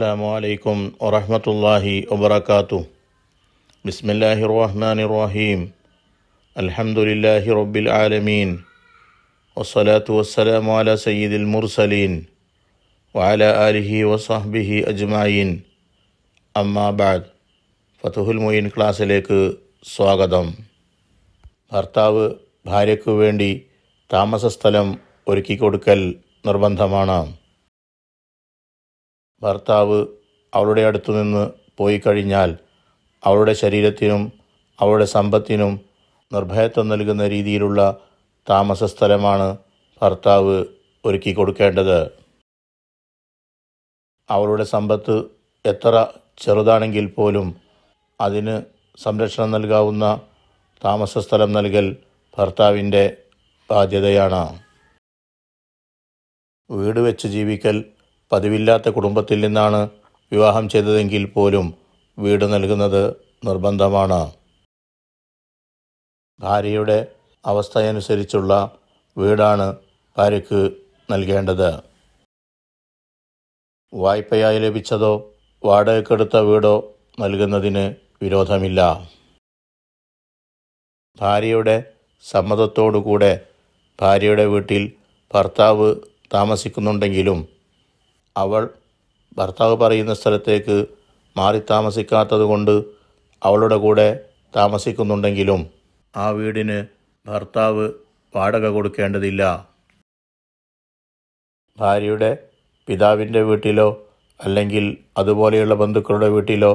السلام عليكم ورحمة الله وبركاته بسم الله الرحمن الرحيم الحمد لله رب العالمين والصلاة والسلام على سيد المرسلين وعلى آله وصحبه أجمعين أما بعد ഫതുഹുൽ മൊയിൻ ക്ലാസ്സിലേക്ക് സ്വാഗതം ഭർത്താവ് ഭാര്യയ്ക്കു വേണ്ടി താമസസ്ഥലം ഒരുക്കി കൊടുക്കൽ നിർബന്ധമാണ് ഭർത്താവ് അവളുടെ അടുത്തു നിന്ന് പോയി കഴിഞ്ഞാൽ അവളുടെ ശരീരത്തിനും അവളുടെ സമ്പത്തിനും നിർഭയത്വം നൽകുന്ന രീതിയിലുള്ള താമസ സ്ഥലമാണ് ഭർത്താവ് ഒരുക്കി കൊടുക്കേണ്ടത് അവളുടെ സമ്പത്ത് എത്ര ചെറുതാണെങ്കിൽ പോലും അതിന് സംരക്ഷണം നൽകാവുന്ന താമസ സ്ഥലം നൽകൽ ഭർത്താവിൻ്റെ ബാധ്യതയാണ് വീട് വെച്ച് ജീവിക്കൽ പതിവില്ലാത്ത കുടുംബത്തിൽ നിന്നാണ് വിവാഹം ചെയ്തതെങ്കിൽ പോലും വീട് നൽകുന്നത് നിർബന്ധമാണ് ഭാര്യയുടെ അവസ്ഥയനുസരിച്ചുള്ള വീടാണ് ഭാര്യയ്ക്ക് നൽകേണ്ടത് വായ്പയായി ലഭിച്ചതോ വാടകക്കെടുത്ത വീടോ നൽകുന്നതിന് വിരോധമില്ല ഭാര്യയുടെ സമ്മതത്തോടുകൂടെ ഭാര്യയുടെ വീട്ടിൽ ഭർത്താവ് താമസിക്കുന്നുണ്ടെങ്കിലും അവൾ ഭർത്താവ് പറയുന്ന സ്ഥലത്തേക്ക് മാറി താമസിക്കാത്തതുകൊണ്ട് അവളുടെ കൂടെ താമസിക്കുന്നുണ്ടെങ്കിലും ആ വീടിന് ഭർത്താവ് വാടക കൊടുക്കേണ്ടതില്ല ഭാര്യയുടെ പിതാവിൻ്റെ വീട്ടിലോ അല്ലെങ്കിൽ അതുപോലെയുള്ള ബന്ധുക്കളുടെ വീട്ടിലോ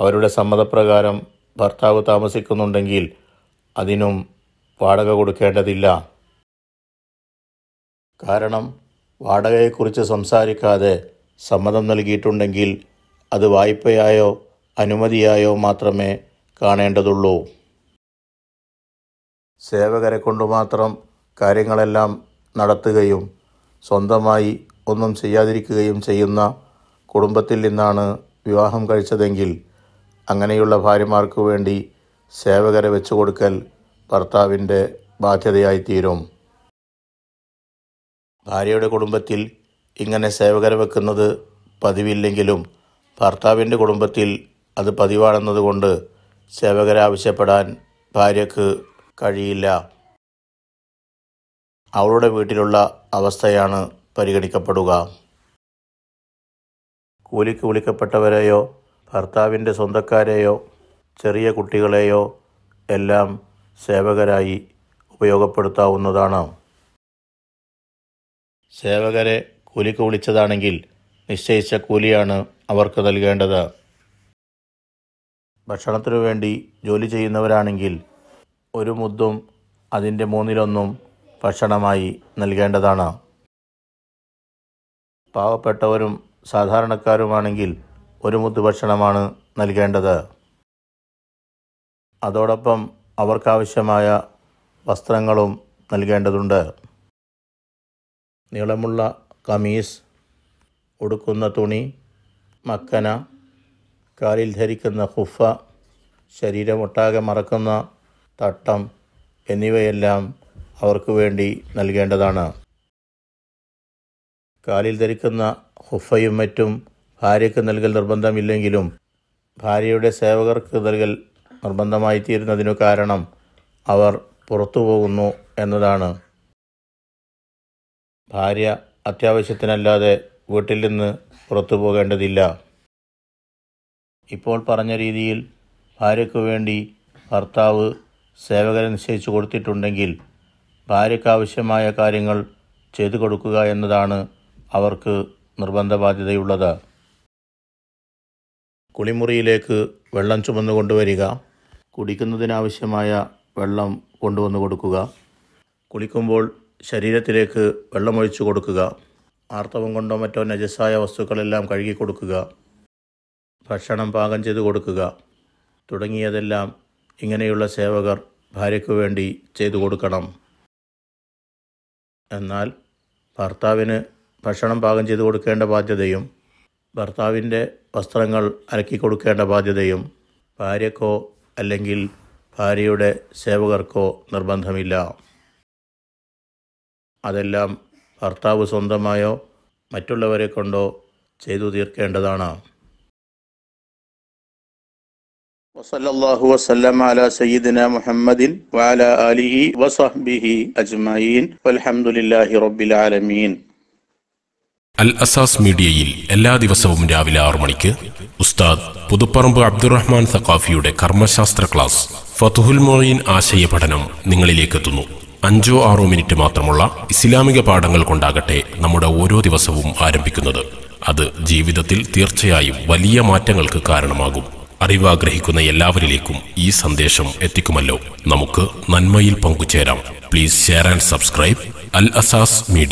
അവരുടെ സമ്മതപ്രകാരം ഭർത്താവ് താമസിക്കുന്നുണ്ടെങ്കിൽ അതിനും വാടക കൊടുക്കേണ്ടതില്ല കാരണം വാടകയെക്കുറിച്ച് സംസാരിക്കാതെ സമ്മതം നൽകിയിട്ടുണ്ടെങ്കിൽ അത് വായ്പയായോ അനുമതിയായോ മാത്രമേ കാണേണ്ടതുള്ളൂ സേവകരെ കൊണ്ടു മാത്രം കാര്യങ്ങളെല്ലാം നടത്തുകയും സ്വന്തമായി ഒന്നും ചെയ്യാതിരിക്കുകയും ചെയ്യുന്ന കുടുംബത്തിൽ നിന്നാണ് വിവാഹം കഴിച്ചതെങ്കിൽ അങ്ങനെയുള്ള ഭാര്യമാർക്ക് വേണ്ടി സേവകരെ വെച്ചു കൊടുക്കൽ ഭർത്താവിൻ്റെ ബാധ്യതയായിത്തീരും ഭാര്യയുടെ കുടുംബത്തിൽ ഇങ്ങനെ സേവകരെ വെക്കുന്നത് പതിവില്ലെങ്കിലും ഭർത്താവിൻ്റെ കുടുംബത്തിൽ അത് പതിവാണെന്നതുകൊണ്ട് സേവകരെ ആവശ്യപ്പെടാൻ ഭാര്യയ്ക്ക് കഴിയില്ല അവളുടെ വീട്ടിലുള്ള അവസ്ഥയാണ് പരിഗണിക്കപ്പെടുക കൂലിക്ക് വിളിക്കപ്പെട്ടവരെയോ ഭർത്താവിൻ്റെ സ്വന്തക്കാരെയോ ചെറിയ കുട്ടികളെയോ എല്ലാം സേവകരായി ഉപയോഗപ്പെടുത്താവുന്നതാണ് സേവകരെ കൂലിക്ക് വിളിച്ചതാണെങ്കിൽ നിശ്ചയിച്ച കൂലിയാണ് അവർക്ക് നൽകേണ്ടത് ഭക്ഷണത്തിനു വേണ്ടി ജോലി ചെയ്യുന്നവരാണെങ്കിൽ ഒരു മുദ്ദും അതിൻ്റെ മൂന്നിലൊന്നും ഭക്ഷണമായി നൽകേണ്ടതാണ് പാവപ്പെട്ടവരും സാധാരണക്കാരുമാണെങ്കിൽ ഒരു മുദ്ദ് ഭക്ഷണമാണ് നൽകേണ്ടത് അതോടൊപ്പം അവർക്കാവശ്യമായ വസ്ത്രങ്ങളും നൽകേണ്ടതുണ്ട് നീളമുള്ള കമീസ് ഉടുക്കുന്ന തുണി മക്കന കാലിൽ ധരിക്കുന്ന ഹുഫ ശരീരമൊട്ടാകെ മറക്കുന്ന തട്ടം എന്നിവയെല്ലാം അവർക്ക് വേണ്ടി നൽകേണ്ടതാണ് കാലിൽ ധരിക്കുന്ന ഹുഫയും മറ്റും ഭാര്യയ്ക്ക് നൽകൽ നിർബന്ധമില്ലെങ്കിലും ഭാര്യയുടെ സേവകർക്ക് നൽകൽ നിർബന്ധമായി തീരുന്നതിനു കാരണം അവർ പുറത്തു പോകുന്നു എന്നതാണ് ഭാര്യ അത്യാവശ്യത്തിനല്ലാതെ വീട്ടിൽ നിന്ന് പുറത്തു പോകേണ്ടതില്ല ഇപ്പോൾ പറഞ്ഞ രീതിയിൽ ഭാര്യയ്ക്ക് വേണ്ടി ഭർത്താവ് സേവകരെ നിശ്ചയിച്ചു കൊടുത്തിട്ടുണ്ടെങ്കിൽ ഭാര്യയ്ക്കാവശ്യമായ കാര്യങ്ങൾ ചെയ്തു കൊടുക്കുക എന്നതാണ് അവർക്ക് നിർബന്ധ ബാധ്യതയുള്ളത് കുളിമുറിയിലേക്ക് വെള്ളം ചുമന്നു കൊണ്ടുവരിക കുടിക്കുന്നതിനാവശ്യമായ വെള്ളം കൊണ്ടുവന്നു കൊടുക്കുക കുളിക്കുമ്പോൾ ശരീരത്തിലേക്ക് വെള്ളമൊഴിച്ചു കൊടുക്കുക ആർത്തവം കൊണ്ടോ മറ്റോ നജസായ വസ്തുക്കളെല്ലാം കഴുകി കൊടുക്കുക ഭക്ഷണം പാകം ചെയ്തു കൊടുക്കുക തുടങ്ങിയതെല്ലാം ഇങ്ങനെയുള്ള സേവകർ ഭാര്യയ്ക്ക് വേണ്ടി ചെയ്തു കൊടുക്കണം എന്നാൽ ഭർത്താവിന് ഭക്ഷണം പാകം ചെയ്തു കൊടുക്കേണ്ട ബാധ്യതയും ഭർത്താവിൻ്റെ വസ്ത്രങ്ങൾ അലക്കി കൊടുക്കേണ്ട ബാധ്യതയും ഭാര്യക്കോ അല്ലെങ്കിൽ ഭാര്യയുടെ സേവകർക്കോ നിർബന്ധമില്ല അതെല്ലാം ഭർത്താവ് സ്വന്തമായോ മറ്റുള്ളവരെ കൊണ്ടോ ചെയ്തു തീർക്കേണ്ടതാണ് മുഹമ്മദിൻ വസഹ്ബിഹി റബ്ബിൽ ആലമീൻ അൽ അസാസ് മീഡിയയിൽ എല്ലാ ദിവസവും രാവിലെ ആറു മണിക്ക് ഉസ്താദ് പുതുപ്പറമ്പ് അബ്ദുറഹ്മാൻ സഖാഫിയുടെ കർമ്മശാസ്ത്ര ക്ലാസ് ഫതുഹുൽ മൊയ്യീൻ ആശയ പഠനം നിങ്ങളിലേക്കെത്തുന്നു അഞ്ചോ ആറോ മിനിറ്റ് മാത്രമുള്ള ഇസ്ലാമിക പാഠങ്ങൾ കൊണ്ടാകട്ടെ നമ്മുടെ ഓരോ ദിവസവും ആരംഭിക്കുന്നത് അത് ജീവിതത്തിൽ തീർച്ചയായും വലിയ മാറ്റങ്ങൾക്ക് കാരണമാകും അറിവാഗ്രഹിക്കുന്ന എല്ലാവരിലേക്കും ഈ സന്ദേശം എത്തിക്കുമല്ലോ നമുക്ക് നന്മയിൽ പങ്കുചേരാം please share and subscribe Al Asas media